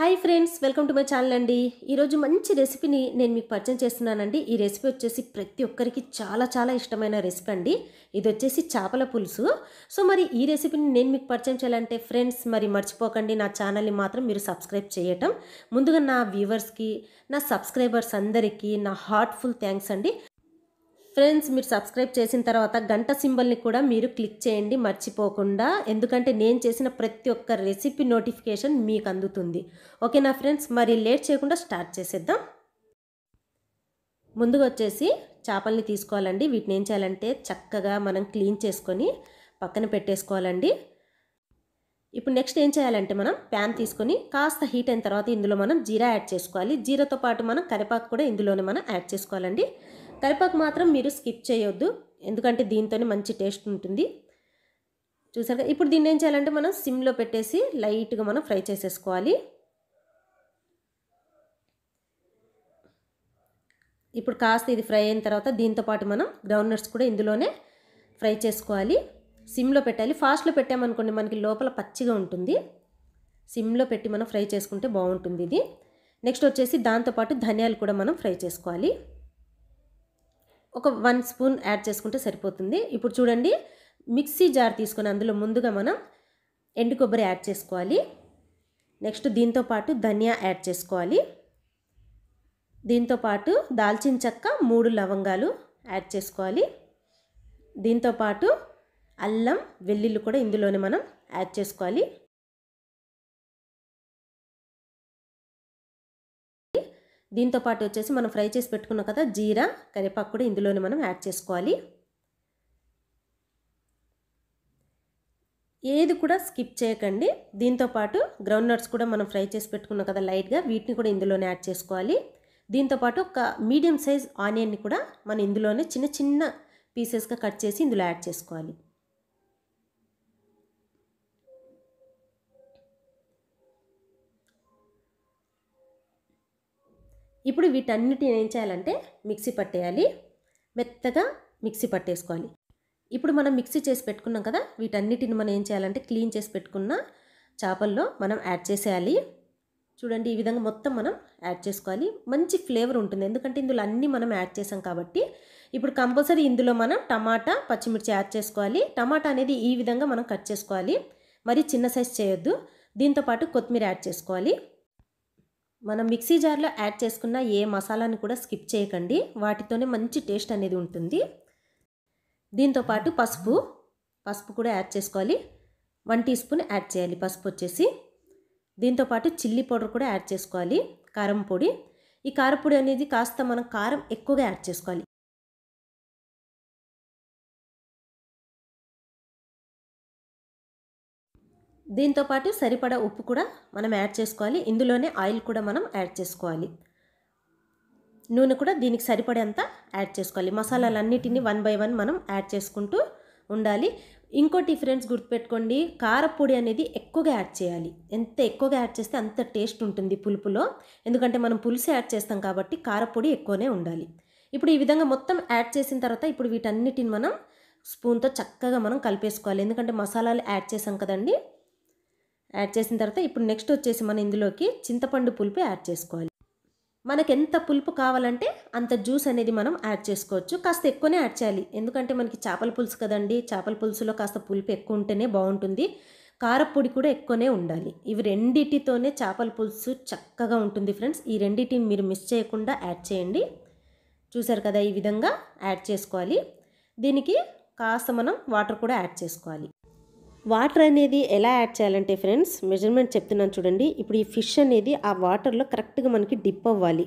hi friends welcome to my channel అండి ఈరోజు మంచి రెసిపీని నేను మీకు పరిచయం చేస్తున్నానండి ఈ రెసిపీ వచ్చేసి ప్రతి ఒక్కరికి చాలా చాలా ఇష్టమైన రెసిపీ అండి ఇది వచ్చేసి చేపల పులుసు సో మరి ఈ రెసిపీని నేను మీకు పరిచయం చేయాలంటే ఫ్రెండ్స్ మరి మర్చిపోకండి నా ఛానల్ని మాత్రం మీరు సబ్స్క్రైబ్ చేయటం ముందుగా నా వ్యూవర్స్కి నా సబ్స్క్రైబర్స్ అందరికీ నా హార్ట్ఫుల్ థ్యాంక్స్ అండి ఫ్రెండ్స్ మీరు సబ్స్క్రైబ్ చేసిన తర్వాత గంట సింబల్ని కూడా మీరు క్లిక్ చేయండి మర్చిపోకుండా ఎందుకంటే నేను చేసిన ప్రతి ఒక్క రెసిపీ నోటిఫికేషన్ మీకు అందుతుంది ఓకేనా ఫ్రెండ్స్ మరి లేట్ చేయకుండా స్టార్ట్ చేసేద్దాం ముందుగా వచ్చేసి చేపల్ని తీసుకోవాలండి వీటిని ఏం చేయాలంటే చక్కగా మనం క్లీన్ చేసుకొని పక్కన పెట్టేసుకోవాలండి ఇప్పుడు నెక్స్ట్ ఏం చేయాలంటే మనం ప్యాన్ తీసుకొని కాస్త హీట్ అయిన తర్వాత ఇందులో మనం జీరా యాడ్ చేసుకోవాలి జీరాతో పాటు మనం కరివేపాకు కూడా ఇందులోనే మనం యాడ్ చేసుకోవాలండి కరివేపాకు మాత్రం మీరు స్కిప్ చేయొద్దు ఎందుకంటే దీంతోనే మంచి టేస్ట్ ఉంటుంది చూసారు ఇప్పుడు దీన్ని ఏం చేయాలంటే మనం సిమ్లో పెట్టేసి లైట్గా మనం ఫ్రై చేసేసుకోవాలి ఇప్పుడు కాస్త ఇది ఫ్రై అయిన తర్వాత దీంతోపాటు మనం గ్రౌండ్ నట్స్ కూడా ఇందులోనే ఫ్రై చేసుకోవాలి సిమ్లో పెట్టాలి ఫాస్ట్లో పెట్టామనుకోండి మనకి లోపల పచ్చిగా ఉంటుంది సిమ్లో పెట్టి మనం ఫ్రై చేసుకుంటే బాగుంటుంది ఇది నెక్స్ట్ వచ్చేసి దాంతోపాటు ధనియాలు కూడా మనం ఫ్రై చేసుకోవాలి ఒక వన్ స్పూన్ యాడ్ చేసుకుంటే సరిపోతుంది ఇప్పుడు చూడండి మిక్సీ జార్ తీసుకొని అందులో ముందుగా మనం ఎండు కొబ్బరి యాడ్ చేసుకోవాలి నెక్స్ట్ దీంతో పాటు ధనియా యాడ్ చేసుకోవాలి దీంతో పాటు దాల్చిన చెక్క మూడు లవంగాలు యాడ్ చేసుకోవాలి దీంతో పాటు అల్లం వెల్లుల్లి కూడా ఇందులోనే మనం యాడ్ చేసుకోవాలి దీంతో పాటు వచ్చేసి మనం ఫ్రై చేసి పెట్టుకున్నాం కదా జీరా కరివేపాకు కూడా ఇందులోనే మనం యాడ్ చేసుకోవాలి ఏది కూడా స్కిప్ చేయకండి దీంతోపాటు గ్రౌండ్ నట్స్ కూడా మనం ఫ్రై చేసి పెట్టుకున్నాం కదా లైట్గా వీటిని కూడా ఇందులోనే యాడ్ చేసుకోవాలి దీంతోపాటు ఒక మీడియం సైజ్ ఆనియన్ని కూడా మనం ఇందులోనే చిన్న చిన్న పీసెస్గా కట్ చేసి ఇందులో యాడ్ చేసుకోవాలి ఇప్పుడు వీటన్నిటిని ఏం చేయాలంటే మిక్సీ పట్టేయాలి మెత్తగా మిక్సీ పట్టేసుకోవాలి ఇప్పుడు మనం మిక్సీ చేసి పెట్టుకున్నాం కదా వీటన్నిటిని మనం ఏం చేయాలంటే క్లీన్ చేసి పెట్టుకున్న చేపల్లో మనం యాడ్ చేసేయాలి చూడండి ఈ విధంగా మొత్తం మనం యాడ్ చేసుకోవాలి మంచి ఫ్లేవర్ ఉంటుంది ఎందుకంటే ఇందులో అన్నీ మనం యాడ్ చేసాం కాబట్టి ఇప్పుడు కంపల్సరీ ఇందులో మనం టమాటా పచ్చిమిర్చి యాడ్ చేసుకోవాలి టమాటా అనేది ఈ విధంగా మనం కట్ చేసుకోవాలి మరి చిన్న సైజ్ చేయొద్దు దీంతోపాటు కొత్తిమీర యాడ్ చేసుకోవాలి మనం మిక్సీ జార్లో యాడ్ చేసుకున్న ఏ మసాలాను కూడా స్కిప్ చేయకండి వాటితోనే మంచి టేస్ట్ అనేది ఉంటుంది దీంతోపాటు పసుపు పసుపు కూడా యాడ్ చేసుకోవాలి వన్ టీ స్పూన్ యాడ్ చేయాలి పసుపు వచ్చేసి దీంతోపాటు చిల్లీ పౌడర్ కూడా యాడ్ చేసుకోవాలి కారం పొడి ఈ కారపొడి అనేది కాస్త మనం కారం ఎక్కువగా యాడ్ చేసుకోవాలి దీంతోపాటు సరిపడా ఉప్పు కూడా మనం యాడ్ చేసుకోవాలి ఇందులోనే ఆయిల్ కూడా మనం యాడ్ చేసుకోవాలి నూనె కూడా దీనికి సరిపడేంత యాడ్ చేసుకోవాలి మసాలాలన్నిటిని వన్ బై వన్ మనం యాడ్ చేసుకుంటూ ఉండాలి ఇంకోటి ఫ్రెండ్స్ గుర్తుపెట్టుకోండి కారపొడి అనేది ఎక్కువగా యాడ్ చేయాలి ఎంత ఎక్కువగా యాడ్ చేస్తే అంత టేస్ట్ ఉంటుంది పులుపులో ఎందుకంటే మనం పులుసు యాడ్ చేస్తాం కాబట్టి కారపొడి ఎక్కువనే ఉండాలి ఇప్పుడు ఈ విధంగా మొత్తం యాడ్ చేసిన తర్వాత ఇప్పుడు వీటన్నిటిని మనం స్పూన్తో చక్కగా మనం కలిపేసుకోవాలి ఎందుకంటే మసాలాలు యాడ్ చేసాం కదండి యాడ్ చేసిన తర్వాత ఇప్పుడు నెక్స్ట్ వచ్చేసి మనం ఇందులోకి చింతపండు పులుపు యాడ్ చేసుకోవాలి మనకి ఎంత పులుపు కావాలంటే అంత జ్యూస్ అనేది మనం యాడ్ చేసుకోవచ్చు కాస్త ఎక్కువనే యాడ్ చేయాలి ఎందుకంటే మనకి చేపల పులుసు కదండి చేపల పులుసులో కాస్త పులుపు ఎక్కువ ఉంటేనే బాగుంటుంది కారపొడి కూడా ఎక్కువనే ఉండాలి ఇవి రెండిటితోనే చేపల పులుసు చక్కగా ఉంటుంది ఫ్రెండ్స్ ఈ రెండిటిని మీరు మిస్ చేయకుండా యాడ్ చేయండి చూసారు కదా ఈ విధంగా యాడ్ చేసుకోవాలి దీనికి కాస్త మనం వాటర్ కూడా యాడ్ చేసుకోవాలి వాటర్ అనేది ఎలా యాడ్ చేయాలంటే ఫ్రెండ్స్ మెజర్మెంట్ చెప్తున్నాను చూడండి ఇప్పుడు ఈ ఫిష్ అనేది ఆ వాటర్లో కరెక్ట్గా మనకి డిప్ అవ్వాలి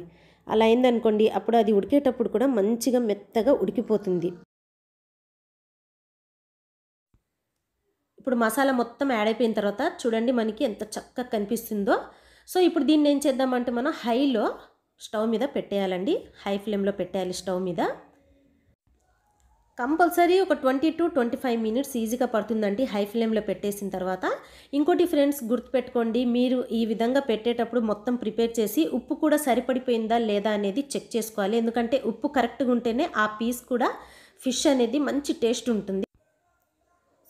అలా అయిందనుకోండి అప్పుడు అది ఉడికేటప్పుడు కూడా మంచిగా మెత్తగా ఉడికిపోతుంది ఇప్పుడు మసాలా మొత్తం యాడ్ అయిపోయిన తర్వాత చూడండి మనకి ఎంత చక్కగా కనిపిస్తుందో సో ఇప్పుడు దీన్ని ఏం చేద్దామంటే మనం హైలో స్టవ్ మీద పెట్టేయాలండి హై ఫ్లేమ్లో పెట్టేయాలి స్టవ్ మీద కంపల్సరీ ఒక twenty to twenty five minutes ఈజీగా పడుతుందండి హై ఫ్లేమ్లో పెట్టేసిన తర్వాత ఇంకోటి ఫ్రెండ్స్ గుర్తుపెట్టుకోండి మీరు ఈ విధంగా పెట్టేటప్పుడు మొత్తం ప్రిపేర్ చేసి ఉప్పు కూడా సరిపడిపోయిందా లేదా అనేది చెక్ చేసుకోవాలి ఎందుకంటే ఉప్పు కరెక్ట్గా ఉంటేనే ఆ పీస్ కూడా ఫిష్ అనేది మంచి టేస్ట్ ఉంటుంది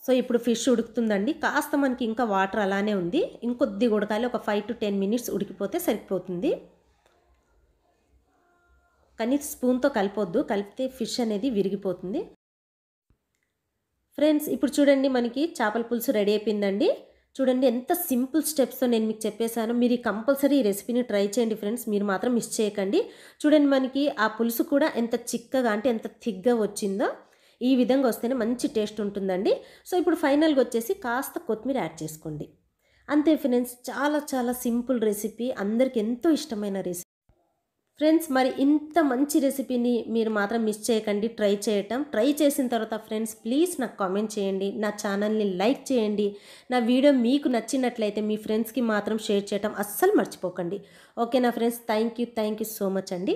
సో ఇప్పుడు ఫిష్ ఉడుకుతుందండి కాస్త మనకి ఇంకా వాటర్ అలానే ఉంది ఇంకొద్ది ఉడకాలి ఒక ఫైవ్ టు టెన్ మినిట్స్ ఉడికిపోతే సరిపోతుంది కానీ స్పూన్తో కలిపొద్దు కలిపితే ఫిష్ అనేది విరిగిపోతుంది ఫ్రెండ్స్ ఇప్పుడు చూడండి మనకి చేపల పులుసు రెడీ అయిపోయిందండి చూడండి ఎంత సింపుల్ స్టెప్స్తో నేను మీకు చెప్పేశాను మీరు కంపల్సరీ ఈ రెసిపీని ట్రై చేయండి ఫ్రెండ్స్ మీరు మాత్రం మిస్ చేయకండి చూడండి మనకి ఆ పులుసు కూడా ఎంత చిక్కగా అంటే ఎంత థిక్గా వచ్చిందో ఈ విధంగా వస్తేనే మంచి టేస్ట్ ఉంటుందండి సో ఇప్పుడు ఫైనల్గా వచ్చేసి కాస్త కొత్తిమీర యాడ్ చేసుకోండి అంతే ఫ్రెండ్స్ చాలా చాలా సింపుల్ రెసిపీ అందరికి ఎంతో ఇష్టమైన రెసిపీ ఫ్రెండ్స్ మరి ఇంత మంచి రెసిపీని మీరు మాత్రం మిస్ చేయకండి ట్రై చేయటం ట్రై చేసిన తర్వాత ఫ్రెండ్స్ ప్లీజ్ నాకు కామెంట్ చేయండి నా ఛానల్ని లైక్ చేయండి నా వీడియో మీకు నచ్చినట్లయితే మీ ఫ్రెండ్స్కి మాత్రం షేర్ చేయటం అస్సలు మర్చిపోకండి ఓకే నా friends thank you thank you so much అండి